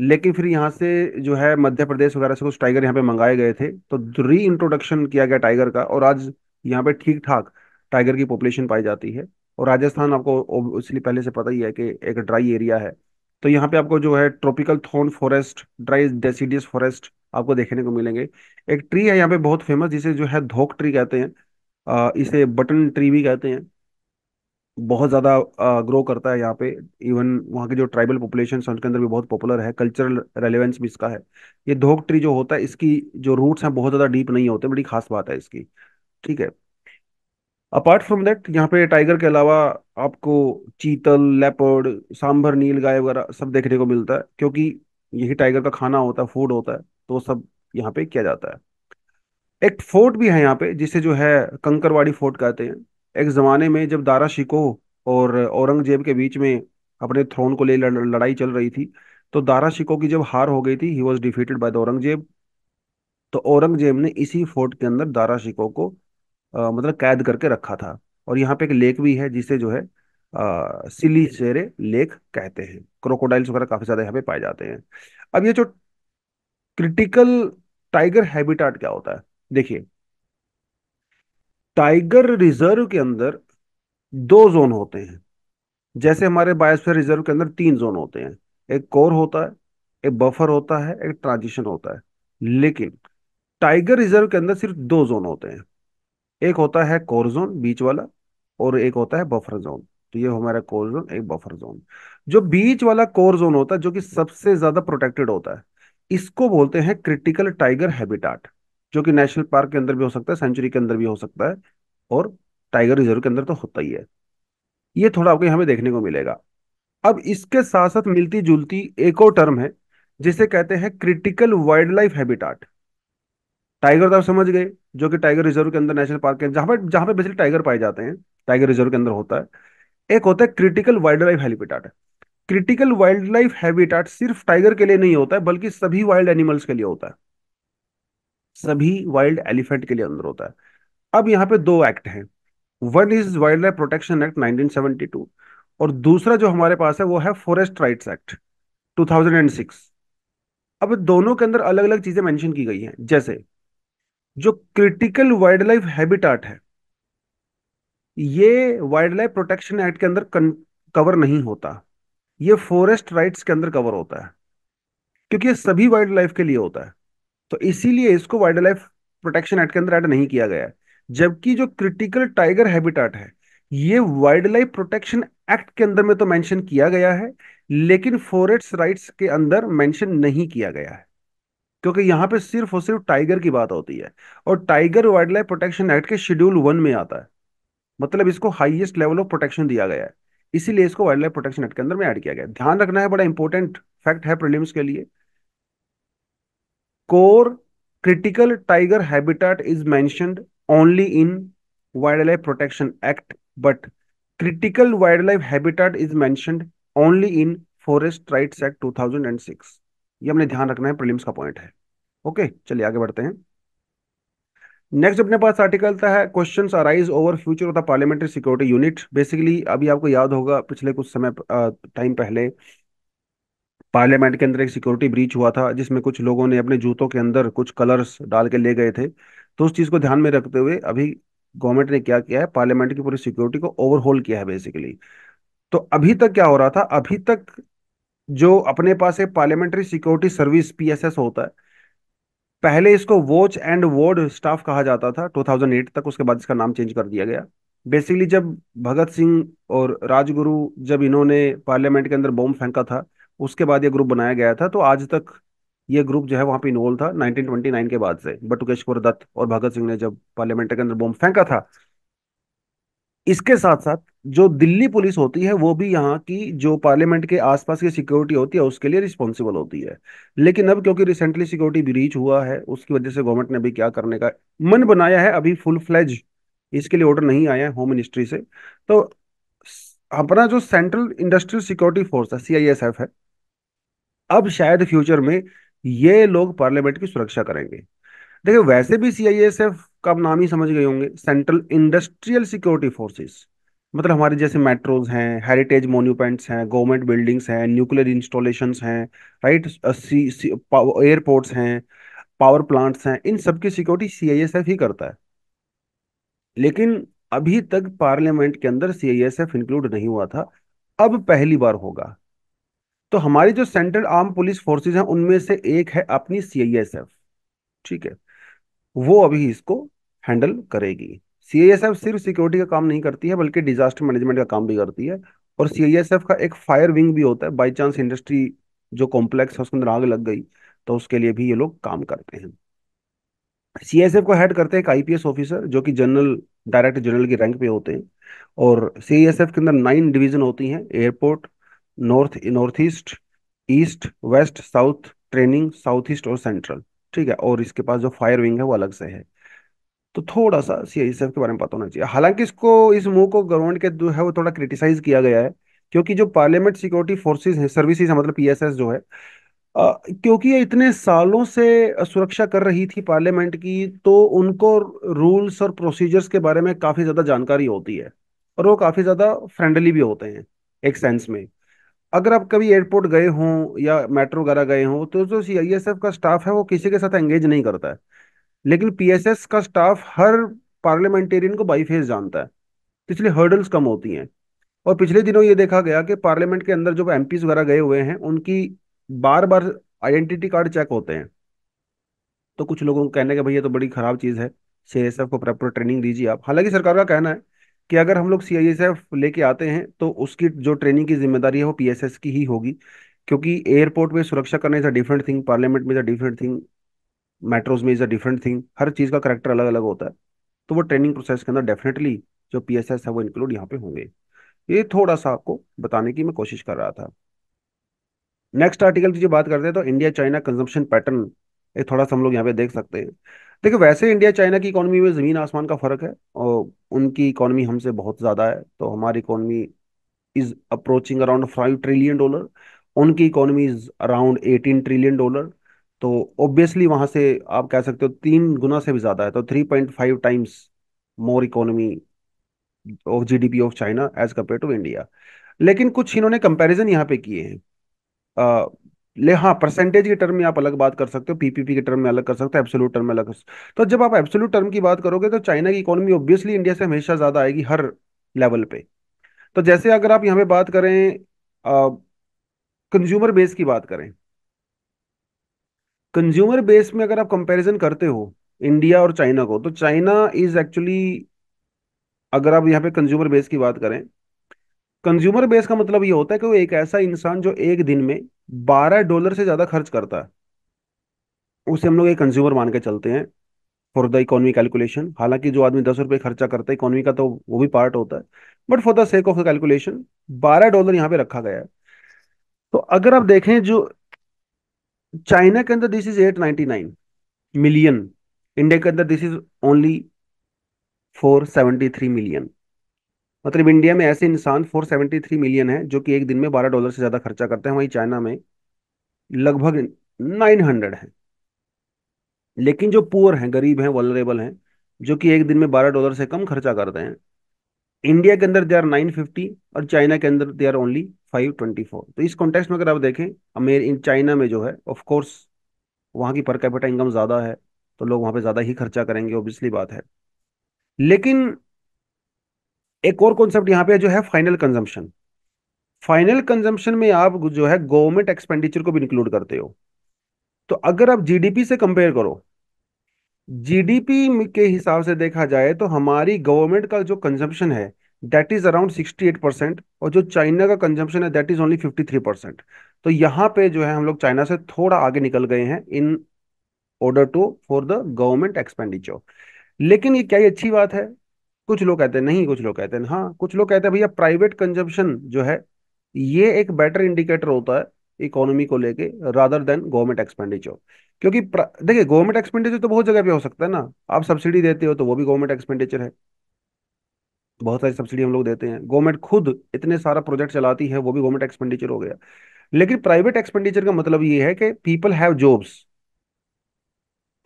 Speaker 1: लेकिन फिर यहाँ से जो है मध्य प्रदेश वगैरह से कुछ टाइगर यहाँ पे मंगाए गए थे तो री इंट्रोडक्शन किया गया टाइगर का और आज यहाँ पे ठीक ठाक टाइगर की पॉपुलेशन पाई जाती है और राजस्थान आपको इसलिए पहले से पता ही है कि एक ड्राई एरिया है तो यहाँ पे आपको जो है ट्रॉपिकल थोन फॉरेस्ट ड्राई डेसीडियस फॉरेस्ट आपको देखने को मिलेंगे एक ट्री है यहाँ पे बहुत फेमस जिसे जो है धोक ट्री कहते हैं इसे बटन ट्री भी कहते हैं बहुत ज़्यादा ग्रो करता है यहाँ पे इवन वहाँ के जो ट्राइबल पॉपुलेशन है उनके अंदर भी बहुत पॉपुलर है कल्चरल रेलिवेंस भी इसका है ये धोक ट्री जो होता है इसकी जो रूट्स हैं बहुत ज़्यादा डीप नहीं होते बड़ी खास बात है इसकी ठीक है अपार्ट फ्रॉम दैट यहाँ पे टाइगर के अलावा आपको चीतल लेपर्ड सांभर नील गाय वगैरह सब देखने को मिलता है क्योंकि यही टाइगर का खाना होता है फूड होता है तो सब यहाँ पे किया जाता है एक फोर्ट भी है यहाँ पे जिसे जो है कंकरवाड़ी फोर्ट कहते हैं एक ज़माने में जब दारा शिको और औरंगजेब के बीच में अपने थ्रोन को ले लड़ाई चल रही थी तो दारा शिको की जब हार हो गई थी he was defeated by the Aurangzeb तो औरंगजेब ने इसी फोर्ट के अंदर दारा शिको को आ, मतलब कैद करके रखा था और यहाँ पे एक लेक भी है जिसे जो है सिली शेरे लेक कहते हैं क्रोकोडाइल्स वगैरह काफी ज्यादा यहाँ पे पाए जाते हैं अब ये जो क्रिटिकल टाइगर हैबिटाट क्या होता है देखिए टाइगर रिजर्व के अंदर दो जोन होते हैं जैसे हमारे बायोस्फीयर रिजर्व के अंदर तीन जोन होते हैं एक कोर होता है एक बफर होता है एक ट्रांजिशन होता है लेकिन टाइगर रिजर्व के अंदर सिर्फ दो जोन होते हैं एक होता है कोर जोन बीच वाला और एक होता है बफर जोन तो ये हमारा कोर जोन एक बफर जोन जो बीच वाला कोर जोन होता है जो कि सबसे ज्यादा प्रोटेक्टेड होता है इसको बोलते हैं क्रिटिकल टाइगर हैबिटाट जो कि नेशनल पार्क के अंदर भी हो सकता है सेंचुरी के अंदर भी हो सकता है और टाइगर रिजर्व के अंदर तो होता ही है ये थोड़ा आपको हमें देखने को मिलेगा अब इसके साथ साथ मिलती जुलती एक और टर्म है जिसे कहते हैं critical wildlife habitat tiger तो समझ गए जो कि टाइगर रिजर्व के अंदर नेशनल पार्क है जहां पर जहां पे बेसिकली टाइगर पाए जाते हैं टाइगर रिजर्व के अंदर होता है एक होता है critical wildlife habitat critical wildlife habitat सिर्फ टाइगर के लिए नहीं होता है बल्कि सभी वाइल्ड एनिमल्स के लिए होता है सभी वाइल्ड एलिफेंट के लिए अंदर होता है अब यहाँ पे दो एक्ट हैं one is wildlife protection act 1972 और दूसरा जो हमारे पास है वो है फॉरेस्ट राइट्स एक्ट 2006 अब दोनों के अंदर अलग अलग चीजें मेंशन की गई हैं जैसे जो क्रिटिकल वाइल्ड लाइफ हैबिटाट है ये वाइल्ड लाइफ प्रोटेक्शन एक्ट के अंदर कवर नहीं होता ये फॉरेस्ट राइट्स के अंदर कवर होता है क्योंकि ये सभी वाइल्ड लाइफ के लिए होता है तो इसीलिए इसको वाइल्ड लाइफ प्रोटेक्शन एक्ट के अंदर ऐड नहीं किया गया जबकि जो क्रिटिकल टाइगर हैबिटाट है ये वाइल्ड लाइफ प्रोटेक्शन एक्ट के अंदर में तो मेंशन किया गया है लेकिन फॉरेस्ट राइट्स के अंदर मेंशन नहीं किया गया है क्योंकि यहाँ पे सिर्फ और सिर्फ टाइगर की बात होती है और tiger wildlife protection act के शेड्यूल वन में आता है मतलब इसको हाईएस्ट लेवल ऑफ प्रोटेक्शन दिया गया है इसीलिए इसको वाइल्ड लाइफ प्रोटेक्शन एक्ट के अंदर में ऐड किया गया ध्यान रखना है बड़ा इंपॉर्टेंट फैक्ट है प्रिलिम्स के लिए core critical tiger only in wildlife protection act but critical wildlife but is wildlife only in forest only act two thousand and 2006 ये हमने ध्यान रखना है प्रीलिम्स का पॉइंट है ओके चलिए आगे बढ़ते हैं नेक्स्ट अपने पास आर्टिकल था है question arise over future of the parliamentary security unit basically अभी आपको याद होगा पिछले कुछ समय टाइम पहले पार्लियामेंट के अंदर एक सिक्योरिटी ब्रीच हुआ था जिसमें कुछ लोगों ने अपने जूतों के अंदर कुछ कलर्स डाल के ले गए थे तो उस चीज़ को ध्यान में रखते हुए अभी गवर्नमेंट ने क्या किया है पार्लियामेंट की पूरी सिक्योरिटी को ओवरहोल किया है बेसिकली तो अभी तक क्या हो रहा था अभी तक जो अपने पास एक पार्लियामेंट्री सिक्योरिटी सर्विस पीएसएस होता है पहले इसको वॉच एंड वार्ड स्टाफ कहा जाता था 2008 तक उसके बाद इसका नाम चेंज कर दिया गया बेसिकली जब भगत सिंह और राजगुरु जब इन्होंने पार्लियामेंट के अंदर बॉम्ब फेंका था उसके बाद ये ग्रुप बनाया गया था तो आज तक ये ग्रुप जो है वहां पे इन्वॉल्व था 1929 के बाद से बटुकेश्वर दत्त और भगत सिंह ने जब पार्लियामेंट के अंदर बॉम्ब फेंका था इसके साथ साथ जो दिल्ली पुलिस होती है वो भी यहाँ की जो पार्लियामेंट के आसपास की सिक्योरिटी होती है उसके लिए रिस्पॉन्सिबल होती है लेकिन अब क्योंकि रिसेंटली सिक्योरिटी ब्रीच हुआ है उसकी वजह से गवर्नमेंट ने अभी क्या करने का मन बनाया है अभी फुल फ्लेज इसके लिए ऑर्डर नहीं आया है होम मिनिस्ट्री से तो अपना जो सेंट्रल इंडस्ट्रियल सिक्योरिटी फोर्स है सीआईएसएफ है अब शायद फ्यूचर में ये लोग पार्लियामेंट की सुरक्षा करेंगे देखिए वैसे भी सीआईएसएफ उसका आप नाम ही समझ गए होंगे सेंट्रल इंडस्ट्रियल सिक्योरिटी फोर्सेस मतलब हमारे जैसे मेट्रोज हैं हेरिटेज मोन्यूमेंट्स हैं गवर्नमेंट बिल्डिंग्स हैं न्यूक्लियर इंस्टॉलेशन हैं राइट सी, एयरपोर्ट्स हैं पावर प्लांट्स हैं इन सब सिक्योरिटी सीआईएसएफ ही करता है लेकिन अभी तक पार्लियामेंट के अंदर सीआईएसएफ इंक्लूड नहीं हुआ था अब पहली बार होगा तो हमारी जो सेंट्रल आर्म पुलिस फोर्सेज हैं उनमें से एक है अपनी सीआईएसएफ ठीक है वो अभी इसको हैंडल करेगी सीआईएसएफ सिर्फ सिक्योरिटी का काम नहीं करती है बल्कि डिजास्टर मैनेजमेंट का काम भी करती है और सीआईएसएफ का एक फायर विंग भी होता है बाई चांस इंडस्ट्री जो कॉम्प्लेक्स है उसके अंदर आग लग गई तो उसके लिए भी ये लोग काम करते हैं सीआईएसएफ को हेड करते हैं एक आईपीएस ऑफिसर जो कि जनरल डायरेक्टर जनरल की रैंक पे होते हैं और सीआईएसएफ के अंदर नाइन डिवीजन होती हैं airport north north east east west south training south east और सेंट्रल ठीक है और इसके पास जो फायर विंग है वो अलग से है तो थोड़ा सा सी के बारे में पता होना चाहिए हालांकि इसको इस मूव को गवर्नमेंट के जो है वो थोड़ा क्रिटिसाइज किया गया है क्योंकि जो पार्लियामेंट सिक्योरिटी फोर्सेज है सर्विसेज है मतलब पीएसएस जो है आ, क्योंकि ये इतने सालों से सुरक्षा कर रही थी पार्लियामेंट की तो उनको रूल्स और प्रोसीजर्स के बारे में काफ़ी ज़्यादा जानकारी होती है और वो काफ़ी ज़्यादा फ्रेंडली भी होते हैं एक सेंस में अगर आप कभी एयरपोर्ट गए हों या मेट्रो वगैरह गए हों तो जो सी का स्टाफ है वो किसी के साथ एंगेज नहीं करता है लेकिन पीएसएस का स्टाफ हर पार्लियामेंटेरियन को बाई फेस जानता है तो इसलिए हर्डल्स कम होती हैं और पिछले दिनों ये देखा गया कि पार्लियामेंट के अंदर जो एम वगैरह गए हुए हैं उनकी बार बार आइडेंटिटी कार्ड चेक होते हैं तो कुछ लोगों को कहने के भैया तो बड़ी खराब चीज़ है सी को प्रॉपर ट्रेनिंग दीजिए आप हालांकि सरकार का कहना है कि अगर हम लोग सी आई एस एफ लेके आते हैं तो उसकी जो ट्रेनिंग की जिम्मेदारी है वो पी एस एस की ही होगी क्योंकि एयरपोर्ट में सुरक्षा करना is a different thing parliament में is a different thing metros में इज अ डिफरेंट थिंग हर चीज़ का करेक्टर अलग अलग होता है तो वो ट्रेनिंग प्रोसेस के अंदर डेफिनेटली जो पी है वो इंक्लूड यहाँ पे होंगे ये थोड़ा सा आपको बताने की मैं कोशिश कर रहा था नेक्स्ट आर्टिकल की जो बात करते हैं तो इंडिया चाइना कंजम्पशन पैटर्न ये थोड़ा सा हम लोग यहाँ पे देख सकते हैं देखिए वैसे इंडिया चाइना की इकोनॉमी में ज़मीन आसमान का फ़र्क है और उनकी इकोनॉमी हमसे बहुत ज़्यादा है तो हमारी economy is approaching around five trillion dollar उनकी economy is around eighteen trillion dollar तो ऑब्वियसली वहां से आप कह सकते हो तीन गुना से भी ज्यादा है तो three point five times more economy of P of China as compare to India लेकिन कुछ इन्होंने कंपेरिजन यहाँ पे किए हैं ले हाँ परसेंटेज के टर्म में आप अलग बात कर सकते हो पीपीपी के टर्म में अलग कर सकते हो एब्सोल्यूट टर्म में अलग कर सकते तो जब आप एब्सोल्यूट टर्म की बात करोगे तो चाइना की इकोनॉमी ऑब्वियसली इंडिया से हमेशा ज़्यादा आएगी हर लेवल पे तो जैसे अगर आप यहाँ पे बात करें कंज्यूमर बेस की बात करें कंज्यूमर बेस में अगर आप कंपैरिजन करते हो इंडिया और चाइना को तो चाइना इज एक्चुअली अगर आप यहाँ पे कंज्यूमर बेस की बात करें कंज्यूमर बेस का मतलब ये होता है कि वो एक ऐसा इंसान जो एक दिन में बारह डॉलर से ज़्यादा खर्च करता है उसे हम लोग एक कंज्यूमर मान के चलते हैं फॉर द इकोनॉमी कैलकुलेशन हालांकि जो आदमी दस रुपये खर्चा करता है इकोनॉमी का तो वो भी पार्ट होता है but for the sake of the calculation बारह डॉलर यहाँ पे रखा गया है तो अगर आप देखें जो चाइना के अंदर this is eight ninety nine million India के अंदर this is only four seventy three million मतलब इंडिया में ऐसे इंसान फोर सेवेंटी थ्री मिलियन है जो कि एक दिन में बारह डॉलर से ज़्यादा खर्चा करते हैं वही चाइना में लगभग नाइन हंड्रेड है लेकिन जो पुअर हैं गरीब हैं वॉलरेबल हैं जो कि एक दिन में बारह डॉलर से कम खर्चा करते हैं इंडिया के अंदर दे आर नाइन फिफ्टी और चाइना के अंदर they are only five twenty four तो इस कॉन्टेक्स्ट में अगर आप देखें अमेर इन चाइना में जो है ऑफकोर्स वहाँ की पर कैपिटा इनकम ज़्यादा है तो लोग वहाँ पे ज़्यादा ही खर्चा करेंगे ऑब्वियसली बात है लेकिन एक और कॉन्सेप्ट यहाँ पे जो है फाइनल कंजम्पशन फाइनल कंजम्पशन में आप जो है गवर्नमेंट एक्सपेंडिचर को भी इंक्लूड करते हो तो अगर आप जीडीपी से कंपेयर करो जीडीपी के हिसाब से देखा जाए तो हमारी गवर्नमेंट का जो कंजम्पशन है दैट इज अराउंड 68 परसेंट और जो चाइना का कंजम्पशन है दैट इज ओनली 53 परसेंट तो यहाँ पे जो है हम लोग चाइना से थोड़ा आगे निकल गए हैं in order to for the government expenditure लेकिन ये क्या ये अच्छी बात है कुछ लोग कहते हैं नहीं कुछ लोग कहते हैं हाँ कुछ लोग कहते हैं भैया प्राइवेट कंजम्पशन जो है ये एक बेटर इंडिकेटर होता है इकोनॉमी को लेके रादर देन गवर्नमेंट एक्सपेंडिचर क्योंकि देखिए गवर्नमेंट एक्सपेंडिचर तो बहुत जगह पे हो सकता है ना आप सब्सिडी देते हो तो वो भी गवर्नमेंट एक्सपेंडिचर है बहुत सारी सब्सिडी हम लोग देते हैं गवर्नमेंट खुद इतने सारा प्रोजेक्ट चलाती है वो भी गवर्नमेंट एक्सपेंडिचर हो गया लेकिन प्राइवेट एक्सपेंडिचर का मतलब ये है कि पीपल हैव जॉब्स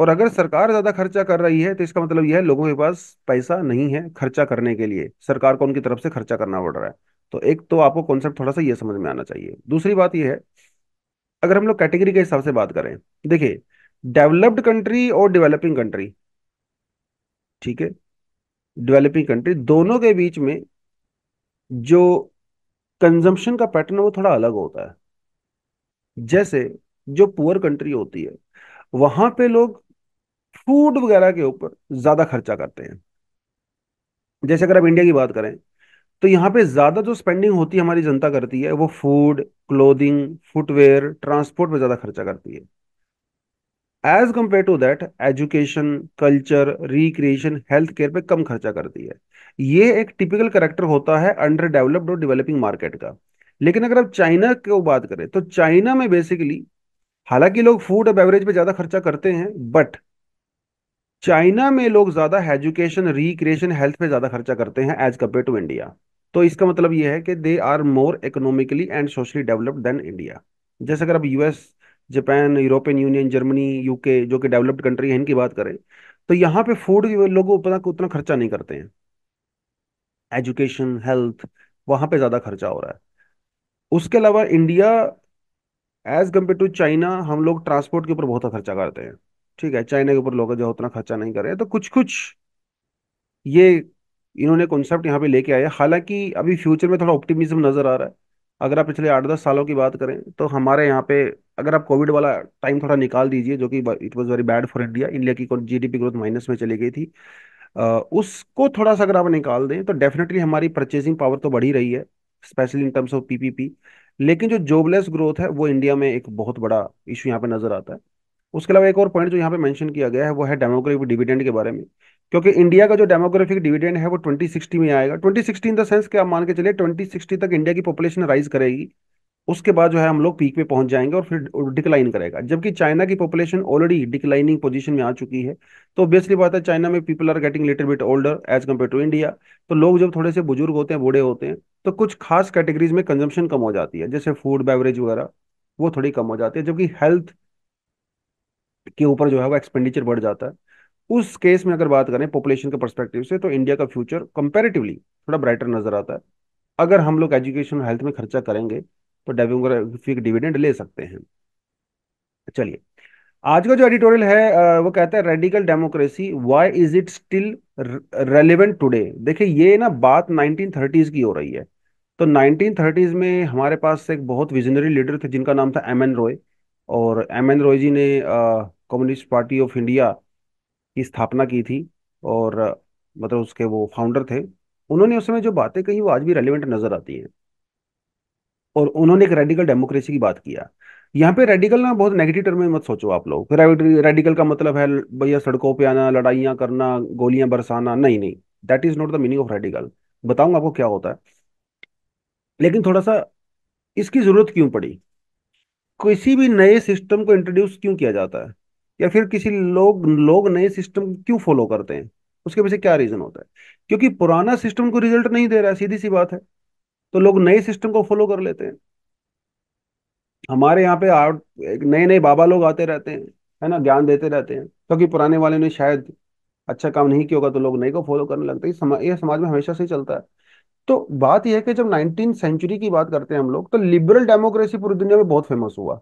Speaker 1: और अगर सरकार ज्यादा खर्चा कर रही है तो इसका मतलब यह है लोगों के पास पैसा नहीं है खर्चा करने के लिए सरकार को उनकी तरफ से खर्चा करना पड़ रहा है तो एक तो आपको कॉन्सेप्ट थोड़ा सा ये समझ में आना चाहिए दूसरी बात यह है अगर हम लोग कैटेगरी के हिसाब से बात करें देखिए डेवलप्ड कंट्री और डेवलपिंग कंट्री ठीक है डेवलपिंग कंट्री दोनों के बीच में जो कंजम्पशन का पैटर्न है वो थोड़ा अलग होता है जैसे जो पुअर कंट्री होती है वहां पे लोग फूड वगैरह के ऊपर ज्यादा खर्चा करते हैं जैसे अगर आप इंडिया की बात करें तो यहाँ पे ज्यादा जो स्पेंडिंग होती है हमारी जनता करती है वो फूड क्लोदिंग फुटवेयर ट्रांसपोर्ट में ज्यादा खर्चा करती है as compare to that education culture recreation health care पे कम खर्चा करती है ये एक टिपिकल करेक्टर होता है अंडर डेवलप्ड और डेवलपिंग मार्केट का लेकिन अगर आप चाइना को बात करें तो चाइना में बेसिकली हालांकि लोग फूड और बेवरेज पे ज्यादा खर्चा करते हैं बट चाइना में लोग ज्यादा एजुकेशन रिक्रिएशन हेल्थ पे ज्यादा खर्चा करते हैं एज कंपेयर टू इंडिया तो इसका मतलब यह है कि they are more economically and socially developed than India जैसे अगर आप US Japan European Union Germany UK जो कि डेवलप्ड कंट्री है इनकी बात करें तो यहाँ पे फूड लोग उतना उतना खर्चा नहीं करते हैं एजुकेशन हेल्थ वहां पे ज़्यादा खर्चा हो रहा है उसके अलावा India as compare to China हम लोग ट्रांसपोर्ट के ऊपर बहुत खर्चा करते हैं ठीक है चाइना के ऊपर लोग जो उतना खर्चा नहीं कर रहे हैं तो कुछ कुछ ये इन्होंने कॉन्सेप्ट यहाँ पे लेके आया हालांकि अभी फ्यूचर में थोड़ा ऑप्टिमिज्म नज़र आ रहा है अगर आप पिछले आठ दस सालों की बात करें तो हमारे यहाँ पे अगर आप कोविड वाला टाइम थोड़ा निकाल दीजिए जो कि it was very bad for India India की जीडीपी ग्रोथ माइनस में चली गई थी आ, उसको थोड़ा सा अगर आप निकाल दें तो डेफिनेटली हमारी परचेजिंग पावर तो बढ़ी रही है specially in terms of PPP लेकिन जो जॉबलेस ग्रोथ है वो इंडिया में एक बहुत बड़ा इशू यहाँ पे नजर आता है उसके अलावा एक और पॉइंट जो यहाँ पे मेंशन किया गया है वो है डेमोग्राफिक डिविडेंड के बारे में क्योंकि इंडिया का जो डेमोग्राफिक डिविडेंड है वो 2060 में आएगा 2060 इन द सेंस के आप मान के चलिए 2060 तक इंडिया की पॉपुलेशन राइज करेगी उसके बाद जो है हम लोग पीक पे पहुंच जाएंगे और फिर डिक्लाइन करेगा जबकि चाइना की पॉपुलेशन ऑलरेडी डिक्लाइनिंग पोजीशन में आ चुकी है तो ऑब्वियसली बात है चाइना में people are getting little bit older as compare to India तो लोग जब थोड़े से बुजुर्ग होते हैं बूढ़े होते हैं तो कुछ खास कैटेगरीज में कंजम्पशन कम हो जाती है जैसे फूड बेवरेज वगैरह वो थोड़ी कम हो जाती है जबकि हेल्थ के ऊपर जो है वो एक्सपेंडिचर बढ़ जाता है उस केस में अगर बात करें पॉपुलेशन के परस्पेक्टिव से तो इंडिया का फ्यूचर कंपेरेटिवली थोड़ा ब्राइटर नजर आता है अगर हम लोग एजुकेशन हेल्थ में खर्चा करेंगे तो डेमोग्राफिक डिविडेंड ले सकते हैं चलिए आज का जो एडिटोरियल है वो कहता है radical democracy why is it still relevant today देखिए ये ना बात नाइनटीन की हो रही है तो नाइनटीन में हमारे पास एक बहुत विजनरी लीडर थे जिनका नाम था एम एन रॉय और एम एन रॉय जी ने आ, कम्युनिस्ट पार्टी ऑफ इंडिया की स्थापना की थी और मतलब उसके वो फाउंडर थे उन्होंने उस समय जो बातें कही वो आज भी रेलिवेंट नजर आती हैं और उन्होंने एक रेडिकल डेमोक्रेसी की बात किया यहाँ पे रेडिकल ना बहुत नेगेटिव टर्म में मत सोचो आप लोग रेडिकल का मतलब है भैया सड़कों पे आना लड़ाइयाँ करना गोलियां बरसाना नहीं नहीं that is not the meaning of radical बताऊंगा आपको क्या होता है लेकिन थोड़ा सा इसकी जरूरत क्यों पड़ी किसी भी नए सिस्टम को इंट्रोड्यूस क्यों किया जाता है या फिर किसी लोग लोग नए सिस्टम क्यों फॉलो करते हैं उसके पीछे क्या रीजन होता है क्योंकि पुराना सिस्टम को रिजल्ट नहीं दे रहा है सीधी सी बात है तो लोग नए सिस्टम को फॉलो कर लेते हैं हमारे यहाँ पे नए नए बाबा लोग आते रहते हैं है ना ज्ञान देते रहते हैं क्योंकि तो पुराने वाले ने शायद अच्छा काम नहीं किया होगा तो लोग नए को फॉलो करने लगते हैं यह समाज में हमेशा से ही चलता है तो बात यह है कि जब नाइनटीन सेंचुरी की बात करते हैं हम लोग तो लिबरल डेमोक्रेसी पूरी दुनिया में बहुत फेमस हुआ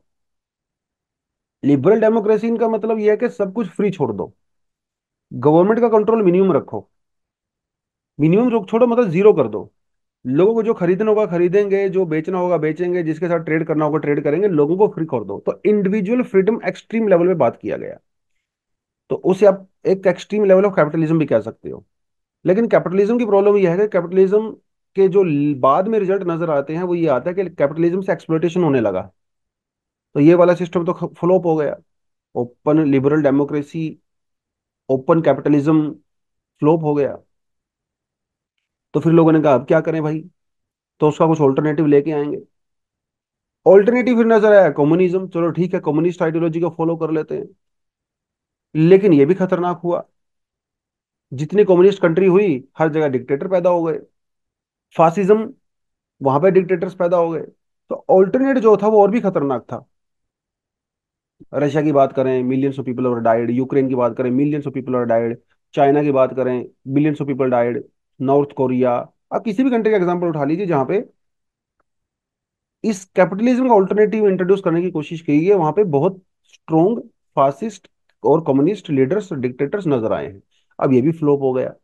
Speaker 1: लिबरल डेमोक्रेसी का मतलब यह है कि सब कुछ फ्री छोड़ दो गवर्नमेंट का कंट्रोल मिनिमम रखो मिनिमम रोक छोड़ो मतलब जीरो कर दो लोगों को जो खरीदना होगा खरीदेंगे जो बेचना होगा बेचेंगे जिसके साथ ट्रेड करना होगा ट्रेड करेंगे लोगों को फ्री कर दो तो इंडिविजुअल फ्रीडम एक्सट्रीम लेवल पे बात किया गया तो उसे आप एक एक्सट्रीम लेवल ऑफ कैपिटलिज्म भी कह सकते हो लेकिन कैपिटलिज्म की प्रॉब्लम यह है कि कैपिटलिज्म के जो बाद में रिजल्ट नजर आते हैं वो ये आता है कि कैपिटलिज्म से एक्सप्लोटेशन होने लगा तो ये वाला सिस्टम तो फ्लोप हो गया open liberal democracy open capitalism flop हो गया तो फिर लोगों ने कहा अब क्या करें भाई तो उसका कुछ ऑल्टरनेटिव लेके आएंगे ऑल्टरनेटिव फिर नजर आया कम्युनिज्म चलो ठीक है कम्युनिस्ट आइडियोलॉजी को फॉलो कर लेते हैं लेकिन ये भी खतरनाक हुआ जितनी कम्युनिस्ट कंट्री हुई हर जगह डिक्टेटर पैदा हो गए फासिज्म वहां पर डिक्टेटर्स पैदा हो गए तो ऑल्टरनेट जो था वो और भी खतरनाक था रशिया की बात करें मिलियंस ऑफ पीपल और डाइड यूक्रेन की बात करें मिलियंस ऑफ पीपल और डाइड चाइना की बात करें billions of people died North Korea आप किसी भी कंट्री का एग्जाम्पल उठा लीजिए जहां पे इस कैपिटलिज्म का ऑल्टरनेटिव इंट्रोड्यूस करने की कोशिश की गई है वहां पे बहुत स्ट्रोंग फासिस्ट और कम्युनिस्ट लीडर्स डिक्टेटर्स नजर आए हैं अब ये भी फ्लोप हो गया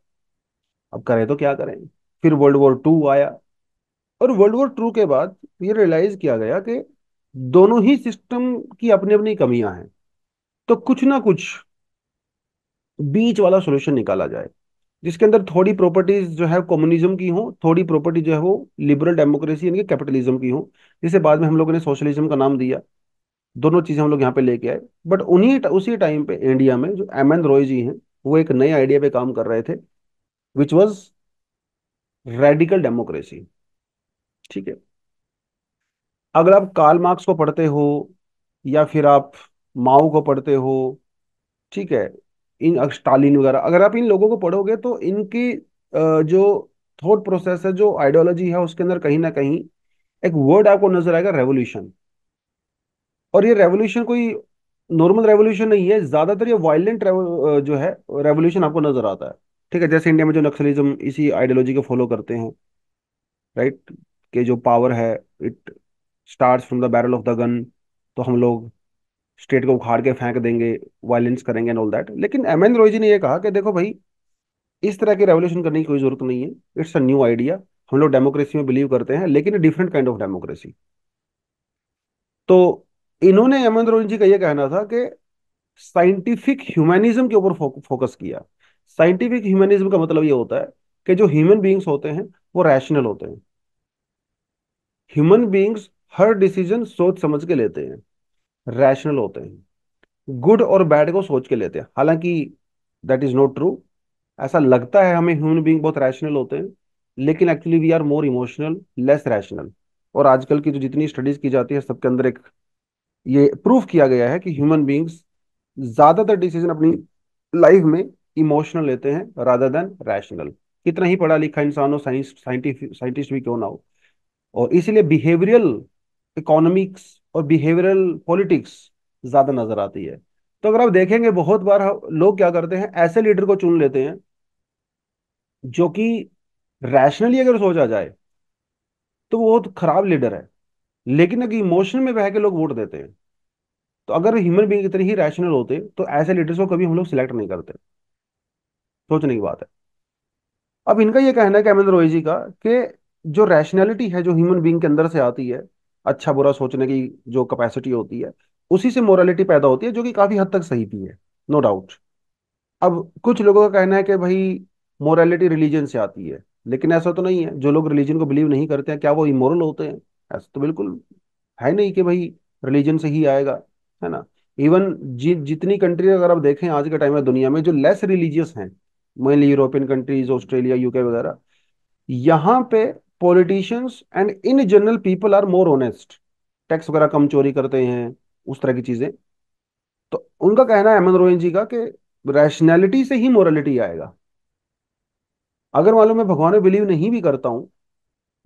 Speaker 1: अब करें तो क्या करें फिर वर्ल्ड वॉर टू आया और वर्ल्ड वॉर टू के बाद ये रियलाइज किया गया कि दोनों ही सिस्टम की अपनी अपनी कमियां हैं तो कुछ ना कुछ बीच वाला सोल्यूशन निकाला जाए जिसके अंदर थोड़ी प्रॉपर्टीज जो है कम्युनिज्म की हो थोड़ी प्रॉपर्टी जो है वो लिबरल डेमोक्रेसी यानी कैपिटलिज्म की हो जिसे बाद में हम लोगों ने सोशलिज्म का नाम दिया दोनों चीज़ें हम लोग यहाँ पे लेके आए बट उन्हीं उसी टाइम पे इंडिया में जो एम एन रॉय जी हैं वो एक नए आइडिया पे काम कर रहे थे विच वॉज रेडिकल डेमोक्रेसी ठीक है अगर आप कार्ल मार्क्स को पढ़ते हो या फिर आप माओ को पढ़ते हो ठीक है इन स्टालिन वगैरह अगर आप इन लोगों को पढ़ोगे तो इनकी जो थॉट प्रोसेस है जो आइडियोलॉजी है उसके अंदर कहीं ना कहीं एक वर्ड आपको नजर आएगा रेवोल्यूशन और ये रेवोल्यूशन कोई नॉर्मल रेवोल्यूशन नहीं है ज्यादातर ये वायलेंट जो है रेवोल्यूशन आपको नजर आता है ठीक है जैसे इंडिया में जो नक्सलिज्म इसी आइडियोलॉजी को फॉलो करते हैं राइट के जो पावर है it stars from the barrel of the gun तो हम लोग स्टेट को उखाड़ के फेंक देंगे वायलेंस करेंगे एंड ऑल दैट लेकिन एम एन रोई जी ने यह कहा कि देखो भाई इस तरह की रेवोल्यूशन करने की कोई जरूरत नहीं है इट्स अ न्यू आइडिया हम लोग डेमोक्रेसी में बिलीव करते हैं लेकिन डिफरेंट काइंड ऑफ डेमोक्रेसी तो इन्होंने हेमंत रोहिन जी का यह कहना था कि साइंटिफिक ह्यूमैनिज्म के ऊपर फोकस किया साइंटिफिक ह्यूमैनिज्म का मतलब यह होता है कि जो ह्यूमन बींग्स होते हैं वो रैशनल होते हैं ह्यूमन बींग्स हर डिसीजन सोच समझ के लेते हैं रैशनल होते हैं गुड और बैड को सोच के लेते हैं हालांकि दैट इज नॉट ट्रू ऐसा लगता है हमें ह्यूमन बींग बहुत रैशनल होते हैं लेकिन actually we are more emotional less rational और आजकल की जो जितनी स्टडीज की जाती है सबके अंदर एक ये प्रूफ किया गया है कि ह्यूमन बींग्स ज्यादातर डिसीजन अपनी लाइफ में इमोशनल लेते हैं रादर देन रैशनल कितना ही पढ़ा लिखा इंसान हो साइंस साइंटिस्ट भी क्यों ना हो और इसीलिए बिहेवियरल इकोनॉमिक्स और बिहेवियरल पॉलिटिक्स ज्यादा नजर आती है तो अगर आप देखेंगे बहुत बार लोग क्या करते हैं ऐसे लीडर को चुन लेते हैं जो कि रैशनली अगर सोचा जाए तो वो बहुत खराब लीडर है लेकिन अगर इमोशन में बह के लोग वोट देते हैं तो अगर ह्यूमन बींग इतने ही रैशनल होते तो ऐसे लीडर्स को कभी हम लोग सिलेक्ट नहीं करते सोचने की बात है अब इनका यह कहना है कैमन रोई जी का कि जो रैशनैलिटी है जो ह्यूमन बींग के अंदर से आती है अच्छा बुरा सोचने की जो कैपेसिटी होती है उसी से मोरालिटी पैदा होती है जो कि काफी हद तक सही भी है नो no डाउट अब कुछ लोगों का कहना है कि भाई मोरालिटी रिलीजन से आती है लेकिन ऐसा तो नहीं है जो लोग रिलीजन को बिलीव नहीं करते हैं क्या वो इमोरल होते हैं ऐसा तो बिल्कुल है नहीं कि भाई रिलीजन से ही आएगा है ना इवन जि, जितनी कंट्री अगर आप देखें आज के टाइम में दुनिया में जो लेस रिलीजियस हैं mainly European countries Australia UK वगैरह यहाँ पे politicians and in general people are more honest tax वगैरह कम चोरी करते हैं उस तरह की चीजें तो उनका कहना है अहमद रोहिन जी का कि रैशनैलिटी से ही मॉरलिटी आएगा अगर मालूम मैं भगवान में बिलीव नहीं भी करता हूं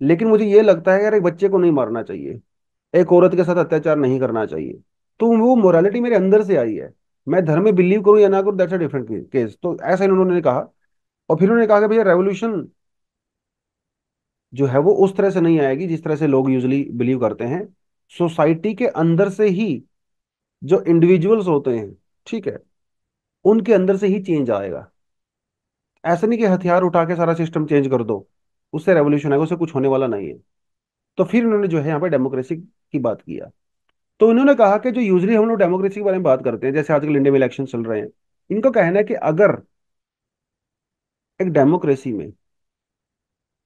Speaker 1: लेकिन मुझे ये लगता है यार एक बच्चे को नहीं मारना चाहिए एक औरत के साथ अत्याचार नहीं करना चाहिए तो वो मोरालिटी मेरे अंदर से आई है मैं धर्म में बिलीव करूं या ना करूं दैट्स अ डिफरेंट केस तो ऐसा इन्होंने कहा और फिर उन्होंने कहा कि भैया रेवोल्यूशन जो है वो उस तरह से नहीं आएगी जिस तरह से लोग यूजली बिलीव करते हैं सोसाइटी के अंदर से ही जो इंडिविजुअल्स होते हैं ठीक है उनके अंदर से ही चेंज आएगा ऐसा नहीं कि हथियार उठा के सारा सिस्टम चेंज कर दो उससे रेवोल्यूशन आएगा उससे कुछ होने वाला नहीं है तो फिर उन्होंने जो है यहाँ पर डेमोक्रेसी की बात किया तो उन्होंने कहा कि जो यूजली हम लोग डेमोक्रेसी के बारे में बात करते हैं जैसे आजकल इंडिया में इलेक्शन चल रहे हैं इनका कहना है कि अगर एक डेमोक्रेसी में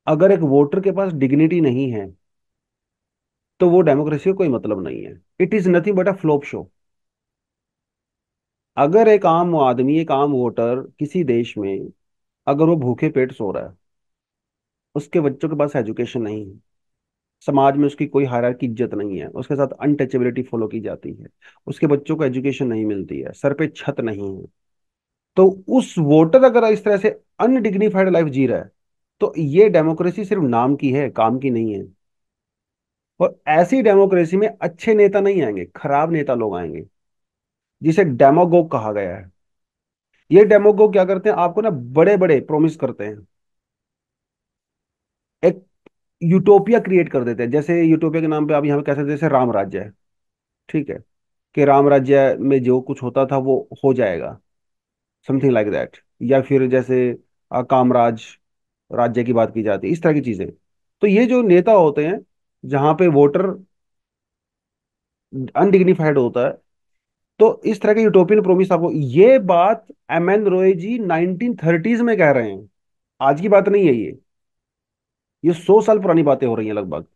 Speaker 1: अगर एक वोटर के पास डिग्निटी नहीं है तो वो डेमोक्रेसी का कोई मतलब नहीं है it is nothing but a flop show अगर एक आम आदमी एक आम वोटर किसी देश में अगर वो भूखे पेट सो रहा है उसके बच्चों के पास एजुकेशन नहीं है समाज में उसकी कोई हरार की इज्जत नहीं है उसके साथ अनटचेबिलिटी फॉलो की जाती है उसके बच्चों को एजुकेशन नहीं मिलती है सर पे छत नहीं है तो उस वोटर अगर इस तरह से अनडिग्निफाइड लाइफ जी रहा है तो ये डेमोक्रेसी सिर्फ नाम की है काम की नहीं है और ऐसी डेमोक्रेसी में अच्छे नेता नहीं आएंगे खराब नेता लोग आएंगे जिसे डेमोगोग कहा गया है ये डेमोगोग क्या करते हैं आपको ना बड़े बड़े प्रोमिस करते हैं एक यूटोपिया क्रिएट कर देते हैं जैसे यूटोपिया के नाम पे आप यहां पे कह सकते जैसे राम राज्य है ठीक है कि राम राज्य में जो कुछ होता था वो हो जाएगा समथिंग लाइक दैट या फिर जैसे कामराज राज्य की बात की जाती है इस तरह की चीजें तो ये जो नेता होते हैं जहां पे वोटर अनडिग्निफाइड होता है तो इस तरह के यूटोपियन प्रोमिस आपको ये बात एम एन रोय जी नाइनटीन थर्टीज में कह रहे हैं आज की बात नहीं है ये ये सौ साल पुरानी बातें हो रही हैं लगभग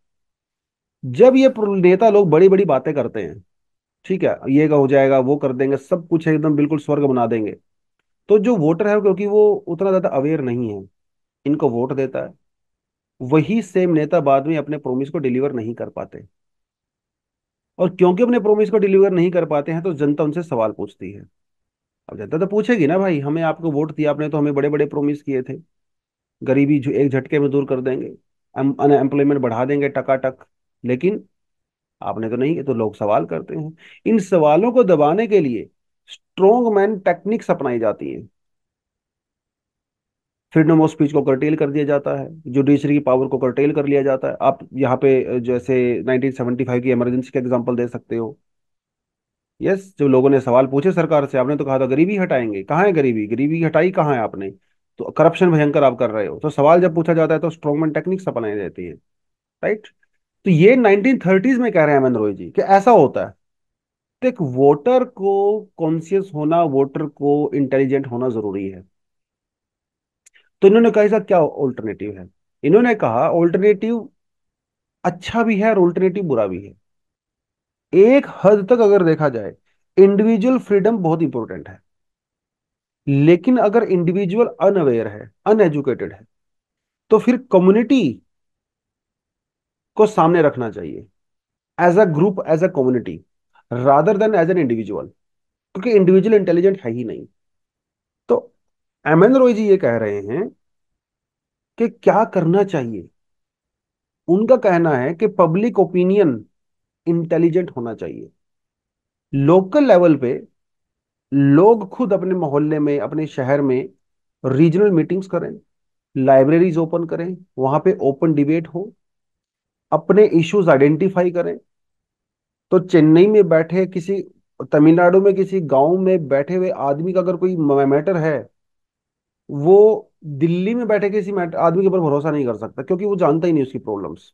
Speaker 1: जब ये नेता लोग बड़ी बड़ी बातें करते हैं ठीक है ये का हो जाएगा वो कर देंगे सब कुछ एकदम बिल्कुल स्वर्ग बना देंगे तो जो वोटर है क्योंकि वो उतना ज्यादा अवेयर नहीं है इनको वोट देता है वही सेम नेता बाद में अपने प्रोमिस को डिलीवर नहीं कर पाते और क्योंकि अपने प्रोमिस को डिलीवर नहीं कर पाते हैं तो जनता उनसे सवाल पूछती है अब जनता तो पूछेगी ना भाई हमें आपको वोट दिया आपने तो हमें बड़े बड़े प्रोमिस किए थे गरीबी जो एक झटके में दूर कर देंगे अनएम्प्लॉयमेंट बढ़ा देंगे टकाटक लेकिन आपने तो नहीं तो लोग सवाल करते हैं इन सवालों को दबाने के लिए स्ट्रोंग मैन टेक्निक्स अपनाई जाती हैं फ्रीडम ऑफ स्पीच को करटेल कर दिया जाता है जुडिशरी की पावर को करटेल कर लिया जाता है आप यहाँ पे जैसे 1975 की इमरजेंसी का एग्जांपल दे सकते हो यस जो लोगों ने सवाल पूछे सरकार से आपने तो कहा था गरीबी हटाएंगे कहाँ है गरीबी गरीबी हटाई कहाँ है आपने तो करप्शन भयंकर आप कर रहे हो तो सवाल जब पूछा जाता है तो स्ट्रॉन्गमैन टेक्निक्स अपनाई जाती है राइट तो ये नाइनटीन में कह रहे हैं हेमंत रोहित जी कि ऐसा होता है एक वोटर को कॉन्सियस होना वोटर को इंटेलिजेंट होना जरूरी है तो इन्होंने कहा इसका क्या ऑल्टरनेटिव है इन्होंने कहा ऑल्टरनेटिव अच्छा भी है और ऑल्टरनेटिव बुरा भी है एक हद तक अगर देखा जाए इंडिविजुअल फ्रीडम बहुत इंपॉर्टेंट है लेकिन अगर इंडिविजुअल अनअवेयर है अनएजुकेटेड है तो फिर कम्युनिटी को सामने रखना चाहिए as a group as a community rather than as an individual क्योंकि इंडिविजुअल इंटेलिजेंट है ही नहीं एम एन रॉय जी ये कह रहे हैं कि क्या करना चाहिए उनका कहना है कि पब्लिक ओपिनियन इंटेलिजेंट होना चाहिए लोकल लेवल पे लोग खुद अपने मोहल्ले में अपने शहर में रीजनल मीटिंग्स करें लाइब्रेरीज ओपन करें वहां पे ओपन डिबेट हो अपने इश्यूज आइडेंटिफाई करें तो चेन्नई में बैठे किसी तमिलनाडु में किसी गांव में बैठे हुए आदमी का अगर कोई मैटर है वो दिल्ली में बैठे किसी आदमी के ऊपर भरोसा नहीं कर सकता क्योंकि वो जानता ही नहीं उसकी प्रॉब्लम्स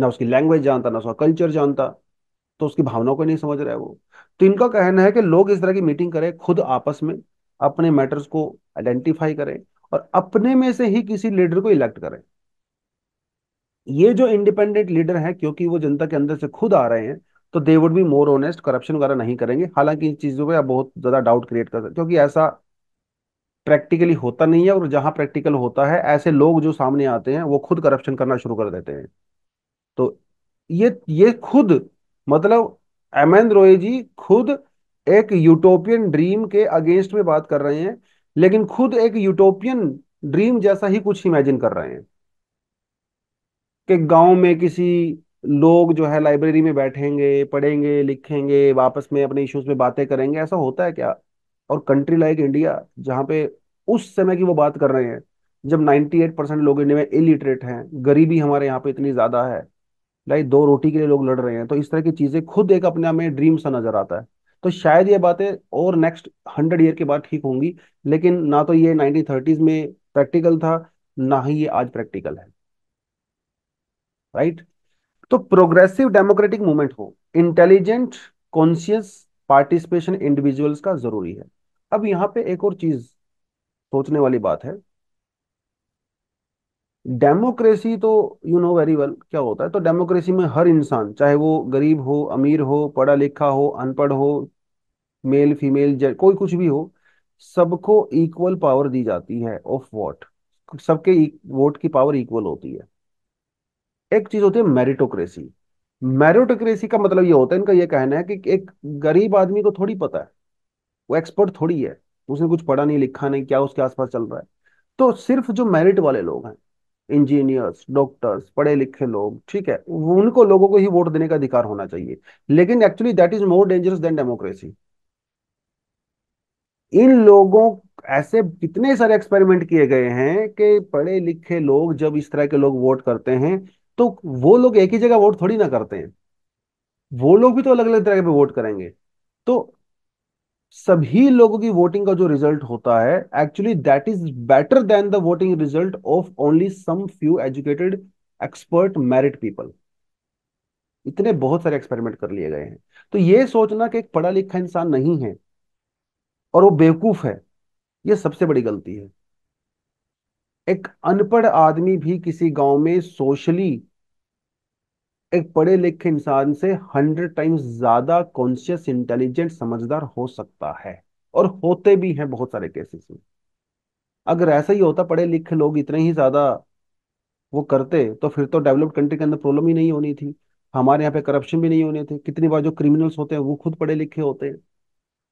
Speaker 1: ना उसकी लैंग्वेज जानता ना उसका कल्चर जानता तो उसकी भावनाओं को नहीं समझ रहा है वो तो इनका कहना है कि लोग इस तरह की मीटिंग करें खुद आपस में अपने मैटर्स को आइडेंटिफाई करें और अपने में से ही किसी लीडर को इलेक्ट करें ये जो इंडिपेंडेंट लीडर है क्योंकि वो जनता के अंदर से खुद आ रहे हैं तो they would be more honest corruption वगैरह नहीं करेंगे हालांकि इन चीज़ों पर आप बहुत ज़्यादा डाउट क्रिएट कर सकते क्योंकि ऐसा प्रैक्टिकली होता नहीं है और जहां प्रैक्टिकल होता है ऐसे लोग जो सामने आते हैं वो खुद करप्शन करना शुरू कर देते हैं तो ये ये खुद मतलब एन रोय जी खुद एक यूटोपियन ड्रीम के अगेंस्ट में बात कर रहे हैं लेकिन खुद एक यूटोपियन ड्रीम जैसा ही कुछ इमेजिन कर रहे हैं कि गांव में किसी लोग जो है लाइब्रेरी में बैठेंगे पढ़ेंगे लिखेंगे वापस में अपने इश्यूज में बातें करेंगे ऐसा होता है क्या और कंट्री लाइक इंडिया जहां पे उस समय की वो बात कर रहे हैं जब 98 परसेंट लोग इंडिया में इलिटरेट हैं गरीबी हमारे यहाँ पे इतनी ज्यादा है लाइक दो रोटी के लिए लोग लड़ रहे हैं तो इस तरह की चीजें खुद एक अपने आप में ड्रीम सा नजर आता है तो शायद ये बातें और नेक्स्ट हंड्रेड ईयर के बाद ठीक होंगी लेकिन ना तो ये नाइनटीन थर्टीज में प्रैक्टिकल था ना ही ये आज प्रैक्टिकल है राइट right? तो प्रोग्रेसिव डेमोक्रेटिक मूवमेंट हो इंटेलिजेंट कॉन्शियस पार्टिसिपेशन इंडिविजुअल्स का जरूरी है अब यहां पे एक और चीज सोचने वाली बात है डेमोक्रेसी तो यू नो वेरी वेल क्या होता है तो डेमोक्रेसी में हर इंसान चाहे वो गरीब हो अमीर हो पढ़ा लिखा हो अनपढ़ हो मेल फीमेल कोई कुछ भी हो सबको इक्वल पावर दी जाती है ऑफ वोट सबके वोट e, की पावर इक्वल होती है एक चीज होती है मेरिटोक्रेसी मेरिटोक्रेसी का मतलब ये होता है इनका ये कहना है कि एक गरीब आदमी को थोड़ी पता है वो एक्सपर्ट थोड़ी है उसने कुछ पढ़ा नहीं लिखा नहीं क्या उसके आसपास चल रहा है तो सिर्फ जो मेरिट वाले लोग हैं इंजीनियर्स डॉक्टर्स पढ़े लिखे लोग ठीक है उनको लोगों को ही वोट देने का अधिकार होना चाहिए लेकिन actually that is more dangerous than democracy इन लोगों ऐसे कितने सारे एक्सपेरिमेंट किए गए हैं कि पढ़े लिखे लोग जब इस तरह के लोग वोट करते हैं तो वो लोग एक ही जगह वोट थोड़ी ना करते हैं वो लोग भी तो अलग अलग तरह के वोट करेंगे तो सभी लोगों की वोटिंग का जो रिजल्ट होता है actually that is better than the voting result of only some few educated expert married people इतने बहुत सारे एक्सपेरिमेंट कर लिए गए हैं तो ये सोचना कि एक पढ़ा लिखा इंसान नहीं है और वो बेवकूफ है ये सबसे बड़ी गलती है एक अनपढ़ आदमी भी किसी गांव में सोशली एक पढ़े लिखे इंसान से हंड्रेड टाइम्स ज्यादा कॉन्शियस इंटेलिजेंट समझदार हो सकता है और होते भी हैं बहुत सारे केसेस में अगर ऐसा ही होता पढ़े लिखे लोग इतने ही ज्यादा वो करते तो फिर तो डेवलप्ड कंट्री के अंदर प्रॉब्लम ही नहीं होनी थी हमारे यहाँ पे करप्शन भी नहीं होने थे कितनी बार जो क्रिमिनल्स होते हैं वो खुद पढ़े लिखे होते हैं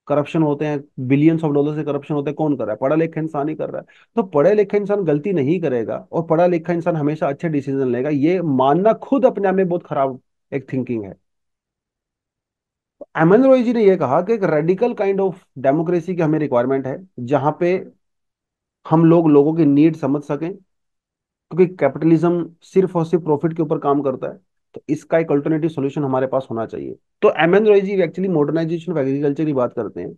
Speaker 1: करप्शन होते हैं बिलियंस ऑफ डॉलर से करप्शन होते हैं कौन कर रहा है पढ़ा लिखा इंसान ही कर रहा है तो पढ़े लिखा इंसान गलती नहीं करेगा और पढ़ा लिखा इंसान हमेशा अच्छे डिसीजन लेगा ये मानना खुद अपने आप में बहुत खराब एक थिंकिंग है एमएन रॉय जी ने यह कहा कि एक रेडिकल काइंड ऑफ डेमोक्रेसी की हमें रिक्वायरमेंट है जहां पे हम लोग लोगों की नीड समझ सकें क्योंकि कैपिटलिज्म सिर्फ और सिर्फ प्रॉफिट के ऊपर काम करता है तो इसका एक अल्टरनेटिव सोल्यूशन हमारे पास होना चाहिए तो M N Roy ji actually modernisation of agriculture की बात करते हैं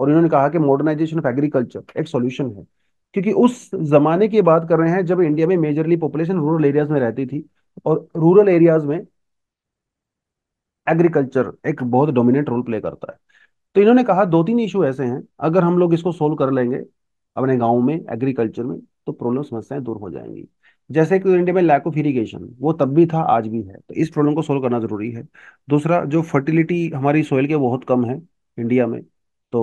Speaker 1: और इन्होंने कहा कि मॉडर्नाइजेशन ऑफ एग्रीकल्चर एक सोल्यूशन है क्योंकि उस जमाने की बात कर रहे हैं जब इंडिया में मेजरली पॉपुलेशन रूरल एरियाज में रहती थी और रूरल एरियाज में एग्रीकल्चर एक बहुत डोमिनेंट रोल प्ले करता है तो इन्होंने कहा दो तीन इशू ऐसे हैं अगर हम लोग इसको सोल्व कर लेंगे अपने गाँव में एग्रीकल्चर में तो प्रॉब्लम समस्याएं दूर हो जाएंगी जैसे कि इंडिया में लैक ऑफ इरीगेशन वो तब भी था आज भी है तो इस प्रॉब्लम को सोल्व करना जरूरी है दूसरा जो फर्टिलिटी हमारी सोयल के बहुत कम है इंडिया में तो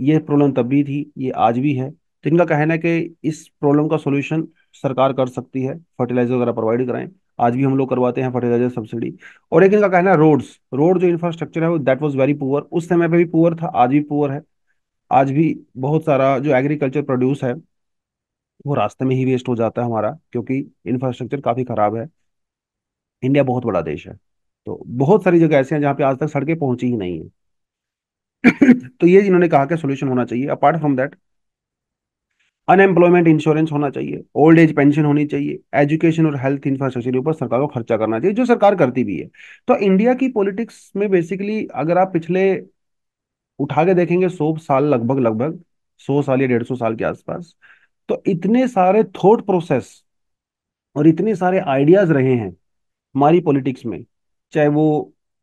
Speaker 1: ये प्रॉब्लम तब भी थी ये आज भी है तो इनका कहना है कि इस प्रॉब्लम का सोल्यूशन सरकार कर सकती है फर्टिलाइजर वगैरह प्रोवाइड कराएं आज भी हम लोग करवाते हैं फर्टिलाइजर सब्सिडी और एक इनका कहना है रोड्स रोड जो इंफ्रास्ट्रक्चर है वो दैट वाज वेरी पुअर उस समय पे भी पुअर था आज भी पुअर है आज भी बहुत सारा जो एग्रीकल्चर प्रोड्यूस है वो रास्ते में ही वेस्ट हो जाता है हमारा क्योंकि इंफ्रास्ट्रक्चर काफ़ी ख़राब है इंडिया बहुत बड़ा देश है तो बहुत सारी जगह ऐसे हैं जहां पे आज तक सड़कें पहुंची ही नहीं है तो ये जिन्होंने कहा कि सोल्यूशन होना चाहिए apart from that unemployment insurance होना चाहिए ओल्ड एज पेंशन होनी चाहिए एजुकेशन और हेल्थ इंफ्रास्ट्रक्चर के ऊपर सरकार को खर्चा करना चाहिए जो सरकार करती भी है तो इंडिया की पॉलिटिक्स में बेसिकली अगर आप पिछले उठा के देखेंगे सौ साल लगभग लगभग सौ साल या डेढ़ सौ साल के आसपास तो इतने सारे थॉट प्रोसेस और इतने सारे आइडियाज रहे हैं हमारी पॉलिटिक्स में चाहे वो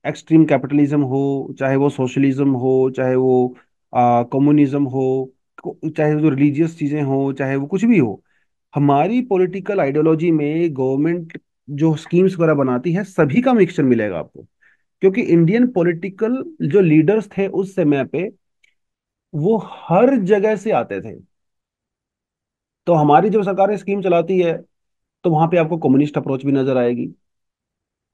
Speaker 1: एक्सट्रीम कैपिटलिज्म हो चाहे वो सोशलिज्म हो चाहे वो कम्युनिज्म हो चाहे वो रिलीजियस चीज़ें हो चाहे वो कुछ भी हो हमारी पॉलिटिकल आइडियोलॉजी में गवर्नमेंट जो स्कीम्स वगैरह बनाती है सभी का मिक्सचर मिलेगा आपको क्योंकि इंडियन पॉलिटिकल जो लीडर्स थे उस समय पे वो हर जगह से आते थे तो हमारी जब सरकार स्कीम चलाती है तो वहां पे आपको कम्युनिस्ट अप्रोच भी नजर आएगी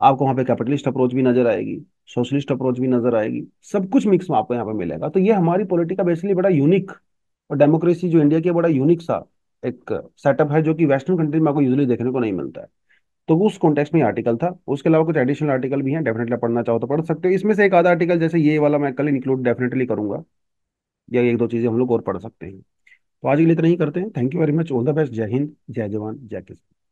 Speaker 1: आपको वहां पे कैपिटलिस्ट अप्रोच भी नजर आएगी सोशलिस्ट अप्रोच भी नजर आएगी सब कुछ मिक्स में आपको यहाँ पे मिलेगा तो ये हमारी पॉलिटिक का बेसिकली बड़ा यूनिक और डेमोक्रेसी जो इंडिया की बड़ा यूनिक सा एक सेटअप है जो कि वेस्टर्न कंट्री में आपको यूजली देखने को नहीं मिलता है तो उस कॉन्टेक्स्ट में आर्टिकल था उसके अलावा कुछ एडिशनल आर्टिकल भी हैं डेफिनेटली पढ़ना चाहो तो पढ़ सकते हो इसमें से एक आधा आर्टिकल जैसे ये वाला मैं कल इंक्लूड डेफिनेटली करूंगा या एक दो चीजें हम लोग और पढ़ सकते हैं तो आज के लिए इतना ही करते हैं thank you very much all the best जय हिंद जय जवान जय किसान